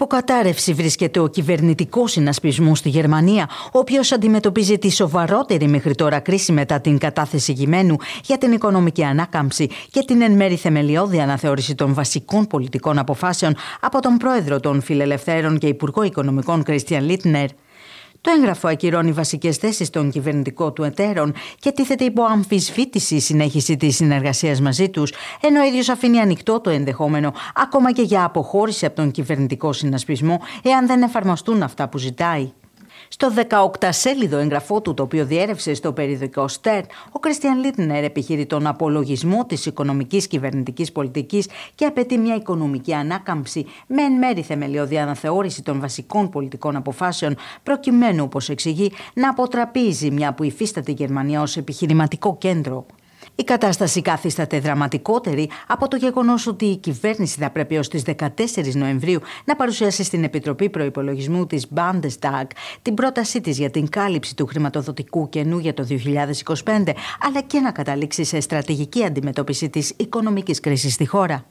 υποκατάρρευση βρίσκεται ο κυβερνητικός συνασπισμός στη Γερμανία, ο οποίος αντιμετωπίζει τη σοβαρότερη μέχρι τώρα κρίση μετά την κατάθεση γημένου για την οικονομική ανάκαμψη και την εν μέρη θεμελιώδη αναθεώρηση των βασικών πολιτικών αποφάσεων από τον πρόεδρο των Φιλελευθέρων και Υπουργό Οικονομικών Κρίστιαν Λίτνερ. Το έγγραφο ακυρώνει βασικές θέσεις των κυβερνητικών του εταίρων και τίθεται υπό αμφισβήτηση η συνέχιση της συνεργασίας μαζί τους, ενώ ο ίδιος αφήνει ανοιχτό το ενδεχόμενο ακόμα και για αποχώρηση από τον κυβερνητικό συνασπισμό, εάν δεν εφαρμοστούν αυτά που ζητάει. Στο 18 σέλιδο εγγραφό του, το οποίο διέρευσε στο περιοδικό Στέρν, ο Κριστιαν Λίτνερ επιχειρεί τον απολογισμό της οικονομικής κυβερνητικής πολιτικής και απαιτεί μια οικονομική ανάκαμψη με εν μέρη θεμελιώδη αναθεώρηση των βασικών πολιτικών αποφάσεων, προκειμένου, όπως εξηγεί, να αποτραπεί η ζημιά που υφίσταται η Γερμανία ως επιχειρηματικό κέντρο. Η κατάσταση καθίσταται δραματικότερη από το γεγονός ότι η κυβέρνηση θα πρέπει ως τις 14 Νοεμβρίου να παρουσιάσει στην Επιτροπή Προπολογισμού της Bundestag την πρότασή της για την κάλυψη του χρηματοδοτικού κενού για το 2025, αλλά και να καταλήξει σε στρατηγική αντιμετώπιση της οικονομικής κρίσης στη χώρα.